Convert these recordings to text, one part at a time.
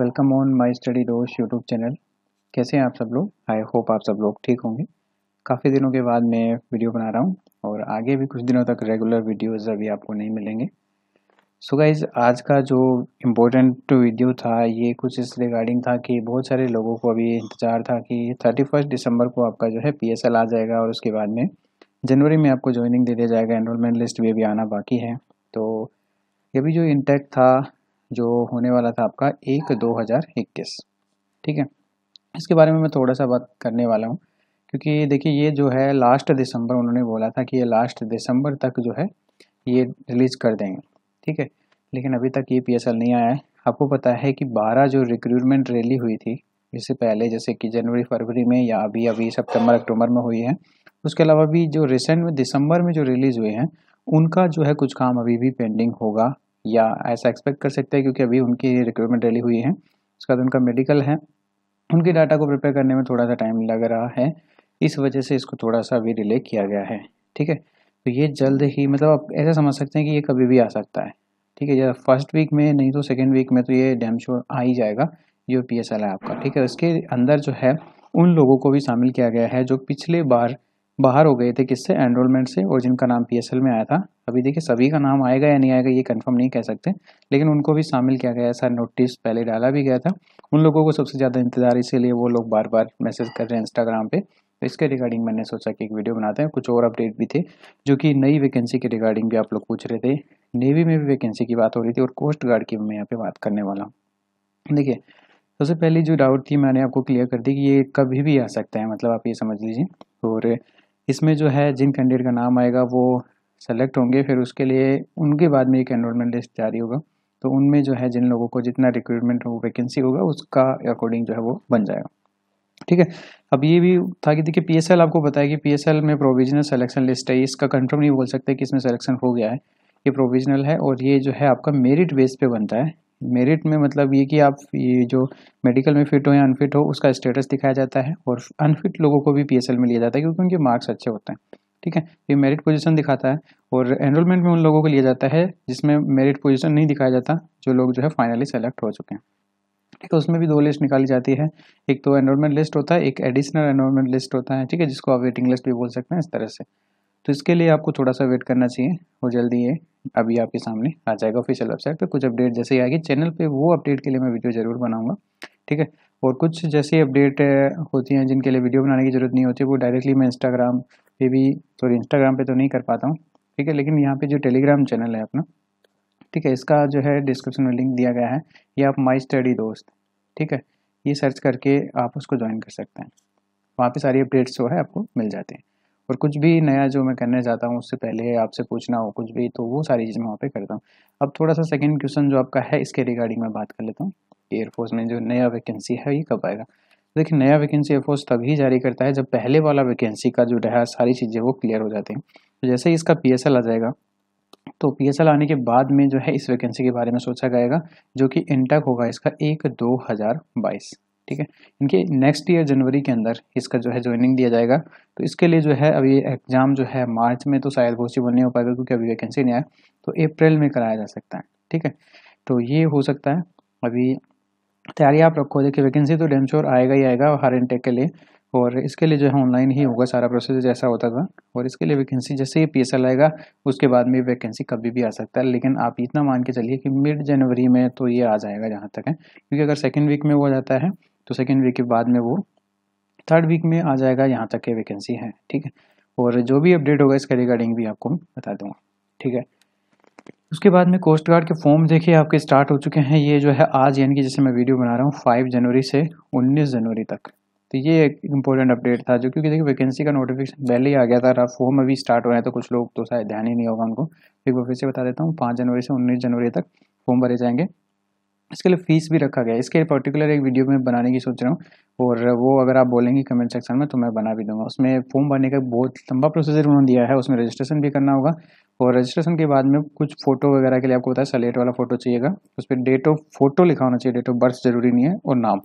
welcome on my study दोस्त YouTube channel कैसे हैं आप सब लोग आई होप आप सब लोग ठीक होंगे काफ़ी दिनों के बाद मैं वीडियो बना रहा हूँ और आगे भी कुछ दिनों तक रेगुलर वीडियोस अभी आपको नहीं मिलेंगे सो so गाइज आज का जो इम्पोर्टेंट वीडियो था ये कुछ इस रिगार्डिंग था कि बहुत सारे लोगों को अभी इंतज़ार था कि थर्टी फर्स्ट दिसंबर को आपका जो है पी आ जाएगा और उसके बाद में जनवरी में आपको ज्वाइनिंग दे दिया जाएगा एनरोलमेंट लिस्ट भी अभी आना बाकी है तो ये भी जो इंटेक्ट था जो होने वाला था आपका एक दो हज़ार इक्कीस ठीक है इसके बारे में मैं थोड़ा सा बात करने वाला हूँ क्योंकि देखिए ये जो है लास्ट दिसंबर उन्होंने बोला था कि ये लास्ट दिसंबर तक जो है ये रिलीज़ कर देंगे ठीक है लेकिन अभी तक ये पी नहीं आया है आपको पता है कि बारह जो रिक्रूटमेंट रैली हुई थी इससे पहले जैसे कि जनवरी फरवरी में या अभी अभी सितंबर अक्टूबर में हुई है उसके अलावा भी जो रिसेंट में दिसंबर में जो रिलीज़ हुए हैं उनका जो है कुछ काम अभी भी पेंडिंग होगा या ऐसा एक्सपेक्ट कर सकते हैं क्योंकि अभी उनकी रिक्वायरमेंट डेली हुई है उसके बाद उनका मेडिकल है उनके डाटा को प्रिपेयर करने में थोड़ा सा टाइम लग रहा है इस वजह से इसको थोड़ा सा अभी डिले किया गया है ठीक है तो ये जल्द ही मतलब आप ऐसा समझ सकते हैं कि ये कभी भी आ सकता है ठीक है या फर्स्ट वीक में नहीं तो सेकेंड वीक में तो ये डैम श्योर आ ही जाएगा जो पी है आपका ठीक है उसके अंदर जो है उन लोगों को भी शामिल किया गया है जो पिछले बार बाहर हो गए थे किससे एनरोलमेंट से और जिनका नाम पी में आया था अभी देखिए सभी का नाम आएगा या नहीं आएगा ये कंफर्म नहीं कह सकते लेकिन उनको भी शामिल किया गया ऐसा नोटिस पहले डाला भी गया था उन लोगों को सबसे ज़्यादा इंतजार इसीलिए वो लोग बार बार मैसेज कर रहे हैं इंस्टाग्राम पे तो इसके रिगार्डिंग मैंने सोचा कि एक वीडियो बनाते हैं कुछ और अपडेट भी थे जो कि नई वैकेंसी के रिगार्डिंग भी आप लोग पूछ रहे थे नेवी में भी वैकेंसी की बात हो रही थी और कोस्ट गार्ड की मैं यहाँ पे बात करने वाला हूँ देखिए सबसे पहले जो डाउट थी मैंने आपको क्लियर कर दी कि ये कभी भी आ सकता है मतलब आप ये समझ लीजिए और इसमें जो है जिन कैंडिडेट का नाम आएगा वो सेलेक्ट होंगे फिर उसके लिए उनके बाद में एक एनरोलमेंट लिस्ट जारी होगा तो उनमें जो है जिन लोगों को जितना रिक्रूटमेंट हो वैकेंसी होगा उसका अकॉर्डिंग जो है वो बन जाएगा ठीक है अब ये भी था कि देखिए पी आपको पता है कि पी में प्रोविजनल सिलेक्शन लिस्ट है इसका कंफर्म नहीं बोल सकते कि इसमें सिलेक्शन हो गया है ये प्रोविजनल है और ये जो है आपका मेरिट बेस पे बनता है मेरिट में मतलब ये कि आप ये जो मेडिकल में फिट हो या अनफिट हो उसका स्टेटस दिखाया जाता है और अनफिट लोगों को भी पी में लिया जाता है क्योंकि उनके मार्क्स अच्छे होते हैं ठीक है ये मेरिट पोजीशन दिखाता है और एनरोलमेंट में उन लोगों को लिया जाता है जिसमें मेरिट पोजिशन नहीं दिखाया जाता जो लोग जो है फाइनली सेलेक्ट हो चुके हैं ठीक है उसमें भी दो लिस्ट निकाली जाती है एक तो एनरोलमेंट लिस्ट होता है एक एडिशनल एनरोलमेंट लिस्ट होता है ठीक है जिसको आप वेटिंग लिस्ट भी बोल सकते हैं इस तरह से तो इसके लिए आपको थोड़ा सा वेट करना चाहिए और जल्दी ये अभी आपके सामने आ जाएगा ऑफिशियल वेबसाइट पे कुछ अपडेट जैसे ही आएगी चैनल पे वो अपडेट के लिए मैं वीडियो ज़रूर बनाऊंगा ठीक है और कुछ जैसी अपडेट होती हैं जिनके लिए वीडियो बनाने की ज़रूरत नहीं होती वो डायरेक्टली मैं इंस्टाग्राम पे भी सॉरी इंस्टाग्राम पे तो नहीं कर पाता हूँ ठीक है लेकिन यहाँ पे जो टेलीग्राम चैनल है अपना ठीक है इसका जो है डिस्क्रिप्शन में लिंक दिया गया है ये आप माई स्टडी दोस्त ठीक है ये सर्च करके आप उसको ज्वाइन कर सकते हैं वहाँ पर सारी अपडेट्स जो है आपको मिल जाते हैं और कुछ भी नया जो मैं करने जाता हूँ उससे पहले आपसे पूछना हो कुछ भी तो वो सारी चीज़ मैं वहाँ पे करता हूँ अब थोड़ा सा सेकेंड क्वेश्चन जो आपका है इसके रिगार्डिंग मैं बात कर लेता हूँ एयरफोर्स में जो नया वैकेंसी है ये कब आएगा देखिए नया वैकेंसी एयरफोर्स तभी जारी करता है जब पहले वाला वैकेंसी का जो रहा सारी चीज़ें वो क्लियर हो जाती हैं तो जैसे ही इसका पी आ जाएगा तो पी आने के बाद में जो है इस वैकेंसी के बारे में सोचा जाएगा जो कि इंटक होगा इसका एक दो हज़ार बाईस ठीक है इनके नेक्स्ट ईयर जनवरी के अंदर इसका जो है ज्वाइनिंग दिया जाएगा तो इसके लिए जो है अभी एग्ज़ाम जो है मार्च में तो शायद पॉसिबल नहीं हो पाएगा क्योंकि अभी वैकेंसी नहीं आया तो अप्रैल में कराया जा सकता है ठीक है तो ये हो सकता है अभी तैयारी आप रखो देखिए वैकेंसी तो डेमश्योर आएगा ही आएगा हर इनटेक के लिए और इसके लिए जो है ऑनलाइन ही होगा सारा प्रोसेस जैसा होता था और इसके लिए वैकेंसी जैसे ही पी आएगा उसके बाद में वैकेंसी कभी भी आ सकता है लेकिन आप इतना मान के चलिए कि मिड जनवरी में तो ये आ जाएगा जहाँ तक है क्योंकि अगर सेकेंड वीक में वो आ जाता है तो सेकेंड वीक के बाद में वो थर्ड वीक में आ जाएगा यहाँ तक के वैकेंसी है ठीक है और जो भी अपडेट होगा इसके रिगार्डिंग भी आपको बता दूंगा ठीक है उसके बाद में कोस्ट गार्ड के फॉर्म देखिए आपके स्टार्ट हो चुके हैं ये जो है आज यानी कि जैसे मैं वीडियो बना रहा हूँ फाइव जनवरी से उन्नीस जनवरी तक तो ये एक इम्पोर्टेंट अपडेट था जो क्योंकि देखिए वैकेंसी का नोटिफिकेशन पहले ही आ गया था फॉर्म अभी स्टार्ट हो रहे हैं तो कुछ लोग तो शायद ध्यान ही नहीं होगा उनको एक बार फिर से बता देता हूँ पाँच जनवरी से उन्नीस जनवरी तक फॉर्म भरे जाएंगे इसके लिए फ़ीस भी रखा गया है इसके पर्टिकुलर एक वीडियो मैं बनाने की सोच रहा हूँ और वो अगर आप बोलेंगे कमेंट सेक्शन में तो मैं बना भी दूंगा उसमें फॉर्म भरने का बहुत लंबा प्रोसीजर उन्होंने दिया है उसमें रजिस्ट्रेशन भी करना होगा और रजिस्ट्रेशन के बाद में कुछ फोटो वगैरह के लिए आपको बताया सलेट वाला फोटो चाहिएगा उस पर डेट ऑफ फोटो लिखा होना चाहिए डेट ऑफ बर्थ जरूरी नहीं है और नाम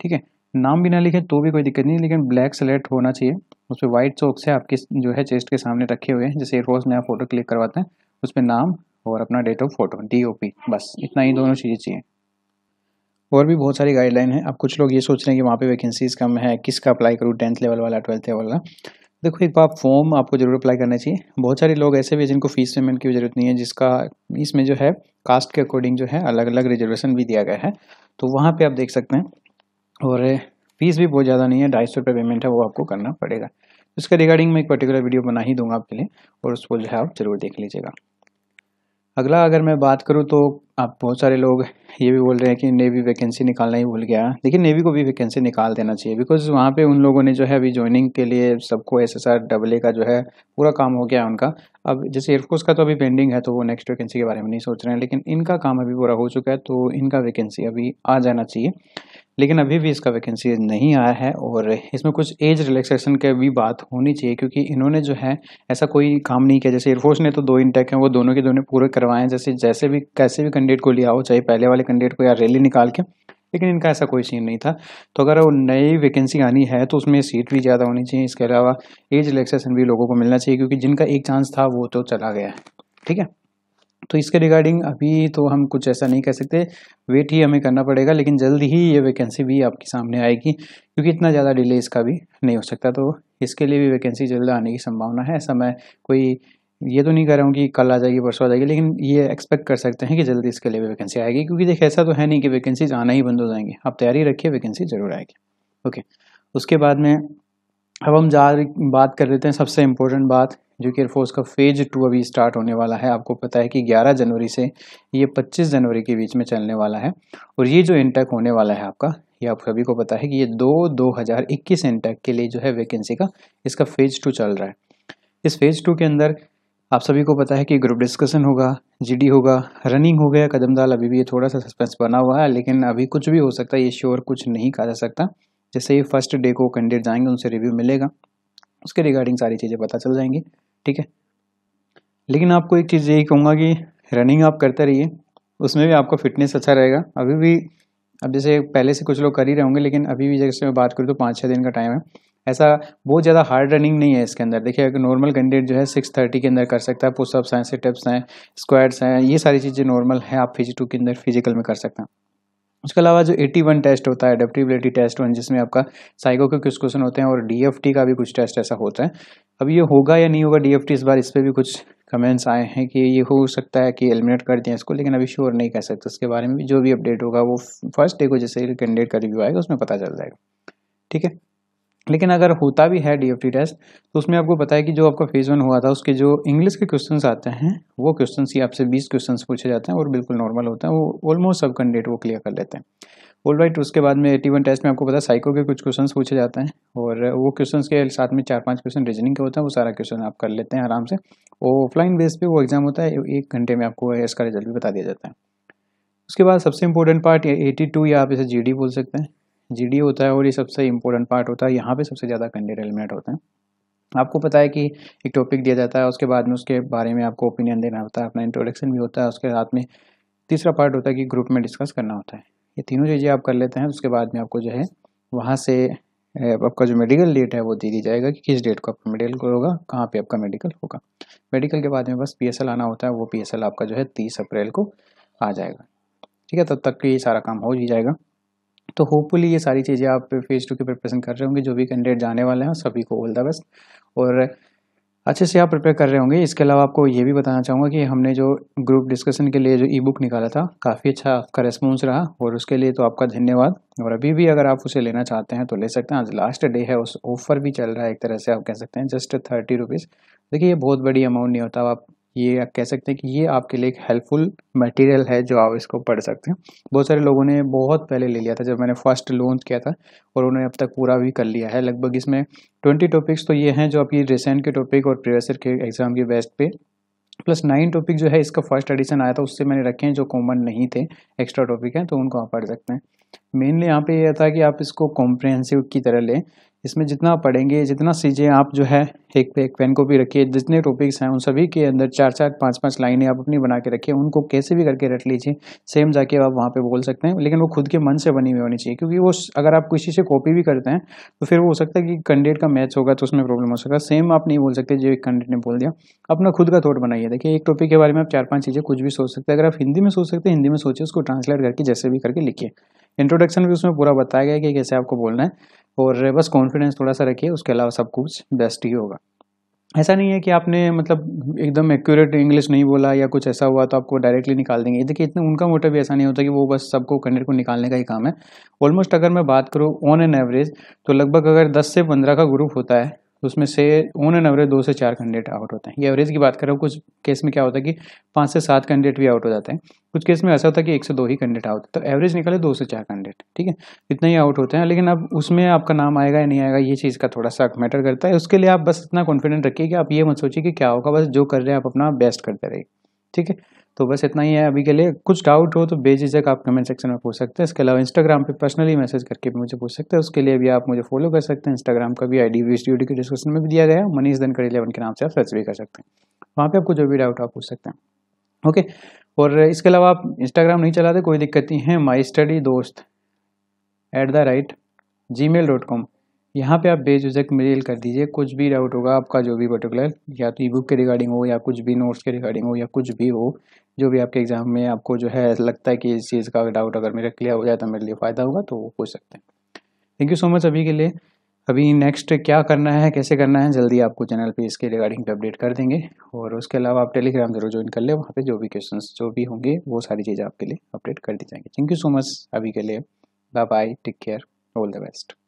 ठीक है नाम भी ना लिखे तो भी कोई दिक्कत नहीं लेकिन ब्लैक सलेट होना चाहिए उस पर वाइट चौक से आपके जो है चेस्ट के सामने रखे हुए हैं जैसे रोज़ नया फोटो क्लिक करवाते हैं उस पर नाम और अपना डेट ऑफ फोटो डी बस इतना ही दोनों चीज़ें चाहिए और भी बहुत सारी गाइडलाइन है अब कुछ लोग ये सोच रहे हैं कि वहाँ पे वैकेंसीज़ कम है किसका अप्लाई करूँ टेंथ लेवल वाला ट्वेल्थ लेवल वाला देखो एक बार फॉर्म आपको ज़रूर अप्लाई करना चाहिए बहुत सारे लोग ऐसे भी हैं जिनको फीस पेमेंट की ज़रूरत नहीं है जिसका इसमें जो है कास्ट के अकॉर्डिंग जो है अलग अलग रिजर्वेशन भी दिया गया है तो वहाँ पर आप देख सकते हैं और फीस भी बहुत ज़्यादा नहीं है ढाई सौ रुपये पेमेंट है वो आपको करना पड़ेगा इसके रिगार्डिंग मैं एक पर्टिकुलर वीडियो बना ही दूंगा आपके लिए और उसको जो है आप ज़रूर देख लीजिएगा अगला अगर मैं बात करूँ तो आप बहुत सारे लोग ये भी बोल रहे हैं कि नेवी वैकेंसी निकालना ही भूल गया लेकिन नेवी को भी वैकेंसी निकाल देना चाहिए बिकॉज वहाँ पे उन लोगों ने जो है अभी ज्वाइनिंग के लिए सबको S S R double A का जो है पूरा काम हो गया उनका अब जैसे एयरफोर्स का तो अभी पेंडिंग है तो वो नेक्स्ट वैकेंसी के बारे में नहीं सोच रहे हैं लेकिन इनका काम अभी पूरा हो चुका है तो इनका वैकेंसी अभी आ जाना चाहिए लेकिन अभी भी इसका वैकेंसी नहीं आया है और इसमें कुछ एज रिलैक्सेशन के भी बात होनी चाहिए क्योंकि इन्होंने जो है ऐसा कोई काम नहीं किया जैसे एयरफोर्स ने तो दो इंटेक हैं वो दोनों के दोनों पूरे करवाएं जैसे जैसे भी कैसे भी कैंडिडेट को लिया हो चाहे पहले वाले कैंडिडेट को या रैली निकाल के लेकिन इनका ऐसा कोई सीन नहीं था तो अगर वो नई वैकेंसी आनी है तो उसमें सीट भी ज़्यादा होनी चाहिए इसके अलावा एज रिलैक्सेशन भी लोगों को मिलना चाहिए क्योंकि जिनका एक चांस था वो तो चला गया है ठीक है तो इसके रिगार्डिंग अभी तो हम कुछ ऐसा नहीं कह सकते वेट ही हमें करना पड़ेगा लेकिन जल्द ही ये वैकेंसी भी आपके सामने आएगी क्योंकि इतना ज़्यादा डिले इसका भी नहीं हो सकता तो इसके लिए भी वैकेंसी जल्द आने की संभावना है ऐसा मैं कोई ये तो नहीं कह रहा हूँ कि कल आ जाएगी परसों आ जाएगी लेकिन ये एक्सपेक्ट कर सकते हैं कि जल्दी इसके लिए भी वैकेंसी आएगी क्योंकि देखिए ऐसा तो है नहीं कि वैकेंसीज आना ही बंद हो जाएंगी आप तैयारी रखिए वैकेंसी ज़रूर आएगी ओके उसके बाद में अब हम जा बात कर लेते हैं सबसे इम्पोर्टेंट बात जो कि एयरफोर्स का फेज टू अभी स्टार्ट होने वाला है आपको पता है कि 11 जनवरी से ये 25 जनवरी के बीच में चलने वाला है और ये जो इंटेक होने वाला है आपका ये आप सभी को पता है कि ये दो दो हज़ार इक्कीस इंटेक के लिए जो है वैकेंसी का इसका फेज टू चल रहा है इस फेज टू के अंदर आप सभी को पता है कि ग्रुप डिस्कशन होगा जीडी होगा रनिंग हो गया कदमदाल अभी भी ये थोड़ा सा सस्पेंस बना हुआ है लेकिन अभी कुछ भी हो सकता है ये श्योर कुछ नहीं कहा जा सकता जैसे ये फर्स्ट डे को कैंडिडेट जाएंगे उनसे रिव्यू मिलेगा उसके रिगार्डिंग सारी चीज़ें पता चल जाएंगी ठीक है लेकिन आपको एक चीज़ यही कहूँगा कि रनिंग आप करते रहिए उसमें भी आपका फिटनेस अच्छा रहेगा अभी भी अब जैसे पहले से कुछ लोग कर ही रहे होंगे लेकिन अभी भी जैसे मैं बात करूँ तो पाँच छः दिन का टाइम है ऐसा बहुत ज़्यादा हार्ड रनिंग नहीं है इसके अंदर देखिए अगर नॉर्मल कैंडिडेट जो है सिक्स थर्टी के अंदर कर सकता है पुशअप्स हैं सिटअप्स हैं स्क्वाड्स हैं ये सारी चीज़ें नॉर्मल हैं आप टू के अंदर फिजिकल में कर सकते हैं उसके अलावा जो 81 टेस्ट होता है एडेप्टिबिलिटी टेस्ट वन जिसमें आपका साइको के कुछ क्वेश्चन होते हैं और डीएफटी का भी कुछ टेस्ट ऐसा होता है अब ये होगा या नहीं होगा डीएफटी इस बार इस पर भी कुछ कमेंट्स आए हैं कि ये हो सकता है कि एलिमिनेट कर दें इसको लेकिन अभी श्योर नहीं कह सकते उसके बारे में भी जो भी अपडेट होगा वो फर्स्ट डे को जैसे कैंडिडेट का रिव्यू आएगा उसमें पता चल जाएगा ठीक है लेकिन अगर होता भी है डी टेस्ट तो उसमें आपको पता है कि जो आपका फेज़ वन हुआ था उसके जो इंग्लिश के क्वेश्चन आते हैं वो क्वेश्चन ही आपसे बीस क्वेश्चन पूछे जाते हैं और बिल्कुल नॉर्मल होते हैं वो ऑलमोस्ट सब कैंडिडेट वो क्लियर कर लेते हैं ऑल राइट उसके बाद में एटी वन टेस्ट में आपको पता है साइको के कुछ क्वेश्चन पूछे जाते हैं और वो क्वेश्चन के साथ में चार पाँच क्वेश्चन रीजनिंग के होते हैं वो सारा क्वेश्चन आप कर लेते हैं आराम से और ऑफलाइन बेस पर वो एग्ज़ाम होता है एक घंटे में आपको इसका रिजल्ट भी बता दिया जाता है उसके बाद सबसे इंपॉर्टेंट पार्ट एटी टू या आप इसे जी बोल सकते हैं जी होता है और ये सबसे इम्पोर्टेंट पार्ट होता है यहाँ पे सबसे ज़्यादा कैंडिडेट एलिमिनेट होते हैं आपको पता है कि एक टॉपिक दिया जाता है उसके बाद में उसके बारे में आपको ओपिनियन देना होता है अपना इंट्रोडक्शन भी होता है उसके साथ में तीसरा पार्ट होता है कि ग्रुप में डिस्कस करना होता है ये तीनों चीज़ें आप कर लेते हैं उसके बाद में आपको जो है वहाँ से आपका जो मेडिकल डेट है वो दे दी जाएगा कि किस डेट को आपका मेडिकल होगा कहाँ पे आपका मेडिकल होगा मेडिकल के बाद में बस पी आना होता है वो पी आपका जो है तीस अप्रैल को आ जाएगा ठीक है तब तक ये सारा काम हो ही जाएगा तो होपफुली ये सारी चीज़ें आप फेज टू की प्रिपरेशन कर रहे होंगे जो भी कैंडिडेट जाने वाले हैं सभी को ऑल द बेस्ट और अच्छे से आप प्रिपेयर कर रहे होंगे इसके अलावा आपको ये भी बताना चाहूँगा कि हमने जो ग्रुप डिस्कशन के लिए जो ई बुक निकाला था काफ़ी अच्छा आपका रेस्पॉन्स रहा और उसके लिए तो आपका धन्यवाद और अभी भी अगर आप उसे लेना चाहते हैं तो ले सकते हैं आज लास्ट डे है उस ऑफर भी चल रहा है एक तरह से आप कह सकते हैं जस्ट थर्टी रुपीज़ देखिए ये बहुत बड़ी अमाउंट नहीं होता आप ये आप कह सकते हैं कि ये आपके लिए एक हेल्पफुल मटेरियल है जो आप इसको पढ़ सकते हैं बहुत सारे लोगों ने बहुत पहले ले लिया था जब मैंने फर्स्ट लॉन्च किया था और उन्होंने अब तक पूरा भी कर लिया है लगभग इसमें ट्वेंटी टॉपिक्स तो ये हैं जो आपकी रिसेंट के टॉपिक और प्रोफेसर के एग्ज़ाम के बेस्ट पे प्लस नाइन टॉपिक जो है इसका फर्स्ट एडिशन आया था उससे मैंने रखे हैं जो कॉमन नहीं थे एक्स्ट्रा टॉपिक हैं तो उनको आप पढ़ सकते हैं मेनली यहाँ पे यह था कि आप इसको कॉम्प्रहेंसिव की तरह लें इसमें जितना पढ़ेंगे जितना चीज़ें आप जो है एक पे एक पेन को भी रखिए जितने टॉपिक्स हैं उन सभी के अंदर चार चार पांच पांच लाइनें आप अपनी बना के रखिए उनको कैसे भी करके रख लीजिए सेम जाके आप वहाँ पे बोल सकते हैं लेकिन वो खुद के मन से बनी हुई होनी चाहिए क्योंकि वो अगर आप किसी से कॉपी भी करते हैं तो फिर वो हो सकता है कि कंडेट का मैच होगा तो उसमें प्रॉब्लम हो सकता है सेम आप नहीं बोल सकते जो एक कंडेट ने बोल दिया अपना खुद का थॉट बनाइए देखिए एक टॉपिक के बारे में आप चार पाँच चीज़ें कुछ भी सोच सकते हैं अगर आप हिंदी में सोच सकते हैं हिंदी में सोचिए उसको ट्रांसलेट करके जैसे भी करके लिखिए इंट्रोडक्शन भी उसमें पूरा बताया गया कि कैसे आपको बोलना है और बस कॉन्फिडेंस थोड़ा सा रखिए उसके अलावा सब कुछ बेस्ट ही होगा ऐसा नहीं है कि आपने मतलब एकदम एक्यूरेट इंग्लिश नहीं बोला या कुछ ऐसा हुआ तो आपको डायरेक्टली निकाल देंगे देखिए इतना उनका मोटिव भी ऐसा नहीं होता कि वो बस सबको कैंडिडेट को निकालने का ही काम है ऑलमोस्ट अगर मैं बात करूँ ऑन एन एवरेज तो लगभग अगर दस से पंद्रह का ग्रुप होता है उसमें से ओन एन एवरेज दो से चार कैंडिडेट आउट होते हैं ये एवरेज की बात कर रहा हूँ कुछ केस में क्या होता है कि पाँच से सात कैंडिडेट भी आउट हो जाते हैं कुछ केस में ऐसा होता है कि एक से दो ही कैंडिडेट आउट तो एवरेज निकले दो से चार कैंडिडेट ठीक है इतना ही आउट होते हैं लेकिन अब उसमें आपका नाम आएगा या नहीं आएगा ये चीज़ का थोड़ा सा मैटर करता है उसके लिए आप बस इतना कॉन्फिडेंट रखिए कि आप ये मत सोचिए कि क्या होगा बस जो कर रहे हैं आप अपना बेस्ट करते रहिए ठीक है तो बस इतना ही है अभी के लिए कुछ डाउट हो तो बेझिझक आप कमेंट सेक्शन में पूछ सकते हैं इसके अलावा इंस्टाग्राम पे पर्सनली मैसेज करके भी मुझे पूछ सकते हैं उसके लिए भी आप मुझे फॉलो कर सकते हैं इंस्टाग्राम का भी आई डी वीडियो के डिस्क्रिप्शन में भी दिया गया मनीष धनकर इलेवन के नाम से आप सर्च भी कर सकते हैं वहाँ पर आपको जो भी डाउट आप पूछ सकते हैं ओके और इसके अलावा आप इंस्टाग्राम नहीं चलाते कोई दिक्कत नहीं है माई स्टडी दोस्त at the rate Gmail dot com यहाँ पर आप बेझिझक मेल कर दीजिए कुछ भी डाउट होगा आपका जो भी पर्टिकुलर या तो ई बुक के रिगार्डिंग हो या कुछ भी नोट्स के रिगार्डिंग हो या कुछ भी हो जो भी आपके एग्ज़ाम में आपको जो है लगता है कि इस चीज़ का डाउट अगर मेरा क्लियर हो जाए तो मेरे लिए फ़ायदा होगा तो वो पूछ सकते हैं थैंक यू सो मच अभी के लिए अभी नेक्स्ट क्या करना है कैसे करना है जल्दी आपको चैनल पे इसके रिगार्डिंग अपडेट कर देंगे और उसके अलावा आप टेलीग्राम ज़रूर ज्वाइन कर ले वहाँ पे जो भी क्वेश्चन जो भी होंगे वो सारी चीज़ें आपके लिए अपडेट कर दी जाएंगी थैंक यू सो मच अभी के लिए bye bye take care all the best